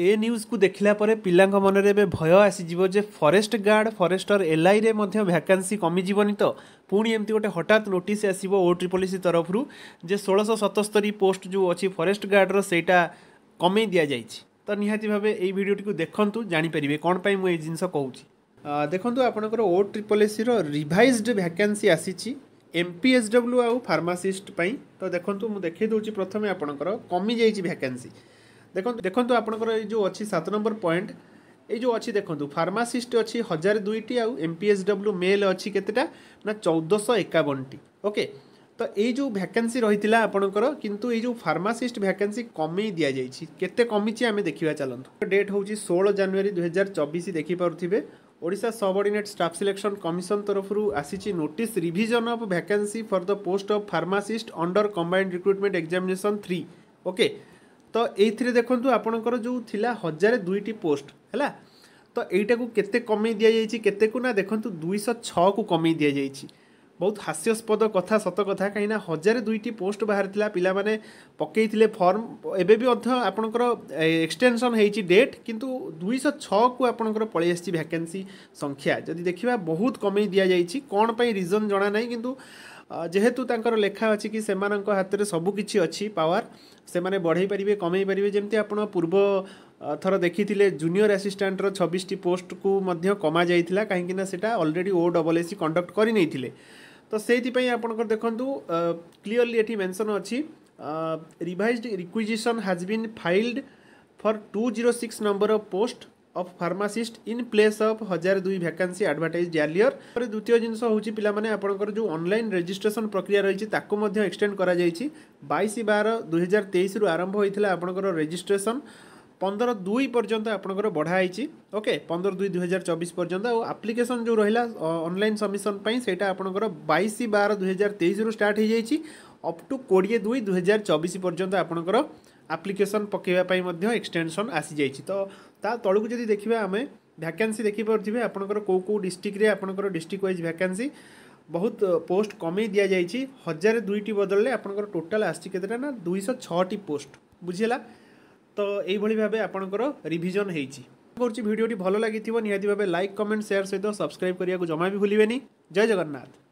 ଏ ନ୍ୟୁଜ୍କୁ ଦେଖିଲା ପରେ ପିଲାଙ୍କ ମନରେ ଏବେ ଭୟ ଆସିଯିବ ଯେ ଫରେଷ୍ଟ ଗାର୍ଡ଼ ଫରେଷ୍ଟର ଏଲ୍ଆଇରେ ମଧ୍ୟ ଭ୍ୟାକାନ୍ସି କମିଯିବନି ତ ପୁଣି ଏମିତି ଗୋଟେ ହଠାତ୍ ନୋଟିସ୍ ଆସିବ ଓ ଟ୍ରିପଲ୍ ତରଫରୁ ଯେ ଷୋଳଶହ ସତସ୍ତରୀ ପୋଷ୍ଟ ଯେଉଁ ଅଛି ଫରେଷ୍ଟ ଗାର୍ଡ଼ର ସେଇଟା କମେଇ ଦିଆଯାଇଛି ତ ନିହାତି ଭାବେ ଏଇ ଭିଡ଼ିଓଟିକୁ ଦେଖନ୍ତୁ ଜାଣିପାରିବେ କ'ଣ ପାଇଁ ମୁଁ ଏଇ ଜିନିଷ କହୁଛି ଦେଖନ୍ତୁ ଆପଣଙ୍କର ଓ ଟ୍ରିପଲିସିର ଏସ୍ସିର ରିଭାଇଜ୍ଡ ଭ୍ୟାକାନ୍ସି ଆସିଛି ଏମ୍ ପି ଏସ୍ ଡବ୍ଲୁ ଆଉ ଫାର୍ମାସିଷ୍ଟ ପାଇଁ ତ ଦେଖନ୍ତୁ ମୁଁ ଦେଖାଇ ଦେଉଛି ପ୍ରଥମେ ଆପଣଙ୍କର କମିଯାଇଛି ଭ୍ୟାକାନ୍ସି দেখুন দেখুন আপনার এই যে অছি সাত নম্বর পয়েন্ট এই যে অছি দেখুন ফার্মাসিস্ট অছি হাজার দুইটি আউ এমপিএসডব্লু মেল অছি কেতেটা না চৌদশ একাবনটি ওকে তো এই যে ভ্যাকেন্সি রয়েছিল আপনার কিন্তু এই যে ফার্মাসিস্ট ভ্যাকেন্সি কমাই দিয়া যাই কেতে কমিছে আমি দেখা চালু ডেট হচ্ছে ষোল জানুয়ারি দুই হাজার চবিশ দেখিপারে Odisha subordinate staff selection commission তরফর আসিছি notice revision of vacancy for the post of pharmacist under combined recruitment examination three okay ତ ଏଇଥିରେ ଦେଖନ୍ତୁ ଆପଣଙ୍କର ଯେଉଁ ଥିଲା ହଜାରେ ଦୁଇଟି ପୋଷ୍ଟ ହେଲା ତ ଏଇଟାକୁ କେତେ କମେଇ ଦିଆଯାଇଛି କେତେକୁ ନା ଦେଖନ୍ତୁ ଦୁଇଶହ ଛଅକୁ କମେଇ ଦିଆଯାଇଛି ବହୁତ ହାସ୍ୟାସ୍ପଦ କଥା ସତ କଥା କାହିଁକିନା ହଜାରେ ଦୁଇଟି ପୋଷ୍ଟ ବାହାରିଥିଲା ପିଲାମାନେ ପକେଇଥିଲେ ଫର୍ମ ଏବେ ବି ମଧ୍ୟ ଆପଣଙ୍କର ଏକ୍ସଟେନସନ୍ ହେଇଛି ଡେଟ୍ କିନ୍ତୁ ଦୁଇଶହ ଛଅକୁ ଆପଣଙ୍କର ପଳେଇ ଆସିଛି ଭ୍ୟାକେନ୍ସି ସଂଖ୍ୟା ଯଦି ଦେଖିବା ବହୁତ କମେଇ ଦିଆଯାଇଛି କ'ଣ ପାଇଁ ରିଜନ୍ ଜଣା ନାହିଁ କିନ୍ତୁ ଯେହେତୁ ତାଙ୍କର ଲେଖା ଅଛି କି ସେମାନଙ୍କ ହାତରେ ସବୁକିଛି ଅଛି ପାୱାର ସେମାନେ ବଢ଼େଇ ପାରିବେ କମେଇ ପାରିବେ ଯେମିତି ଆପଣ ପୂର୍ବ ଥର ଦେଖିଥିଲେ ଜୁନିୟର ଆସିଷ୍ଟାଣ୍ଟର ଛବିଶଟି ପୋଷ୍ଟକୁ ମଧ୍ୟ କମାଯାଇଥିଲା କାହିଁକିନା ସେଇଟା already O double C conduct କରିନେଇଥିଲେ ତ ସେଇଥିପାଇଁ ଆପଣଙ୍କର ଦେଖନ୍ତୁ କ୍ଲିଅରଲି ଏଠି ମେନସନ୍ ଅଛି revised requisition has been filed for two zero six number of post of pharmacist in place of ହଜାର ଦୁଇ ଭ୍ୟାକାନ୍ସି ଆଡ଼ଭାର୍ଟାଇଜ୍ ଆର୍ଲିୟର ପରେ ଦ୍ୱିତୀୟ ଜିନିଷ ହେଉଛି ପିଲାମାନେ ଆପଣଙ୍କର ଯେଉଁ ଅନଲାଇନ୍ ରେଜିଷ୍ଟ୍ରେସନ ପ୍ରକ୍ରିୟା ରହିଛି ତାକୁ ମଧ୍ୟ ଏକ୍ସଟେଣ୍ଡ କରାଯାଇଛି ବାଇଶ ବାର ଦୁଇହଜାର ତେଇଶରୁ ଆରମ୍ଭ ହୋଇଥିଲା ଆପଣଙ୍କର ରେଜିଷ୍ଟ୍ରେସନ ପନ୍ଦର ଦୁଇ ପର୍ଯ୍ୟନ୍ତ ଆପଣଙ୍କର ବଢ଼ା ହେଇଛି ଓକେ ପନ୍ଦର ଦୁଇ ଦୁଇହଜାର ଚବିଶ ପର୍ଯ୍ୟନ୍ତ ଆଉ ଆପ୍ଲିକେସନ୍ ଯେଉଁ ରହିଲା ଅନଲାଇନ୍ ସବମିସନ୍ ପାଇଁ ସେଇଟା ଆପଣଙ୍କର ବାଇଶ ବାର ଦୁଇହଜାର ତେଇଶରୁ ଷ୍ଟାର୍ଟ ହେଇଯାଇଛି ଅପ୍ ଟୁ କୋଡ଼ିଏ ଦୁଇ ଦୁଇହଜାର ଚବିଶ ପର୍ଯ୍ୟନ୍ତ ଆପଣଙ୍କର ଆପ୍ଲିକେସନ୍ ପକାଇବା ପାଇଁ ମଧ୍ୟ ଏକ୍ସଟେନସନ୍ ଆସିଯାଇଛି ତ ତା ତଳକୁ ଯଦି ଦେଖିବା ଆମେ ଭ୍ୟାକାନ୍ସି ଦେଖିପାରୁଥିବେ ଆପଣଙ୍କର କେଉଁ କେଉଁ ଡିଷ୍ଟ୍ରିକ୍ଟରେ ଆପଣଙ୍କର ଡିଷ୍ଟ୍ରିକ୍ଟ ୱାଇଜ୍ ଭ୍ୟାକାନ୍ସି ବହୁତ ପୋଷ୍ଟ କମେଇ ଦିଆଯାଇଛି ହଜାରେ ଦୁଇଟି ବଦଳରେ ଆପଣଙ୍କର ଟୋଟାଲ୍ ଆସିଛି କେତେଟା ନା ଦୁଇଶହ ଛଅଟି ପୋଷ୍ଟ ବୁଝିହେଲା ତ ଏଇଭଳି ଭାବେ ଆପଣଙ୍କର ରିଭିଜନ୍ ହେଇଛି କରୁଛି ଭିଡ଼ିଓଟି ଭଲ ଲାଗିଥିବ ନିହାତି ଭାବେ ଲାଇକ୍ କମେଣ୍ଟ ସେୟାର ସହିତ ସବସ୍କ୍ରାଇବ୍ କରିବାକୁ ଜମା ବି ଭୁଲିବେନି ଜୟ ଜଗନ୍ନାଥ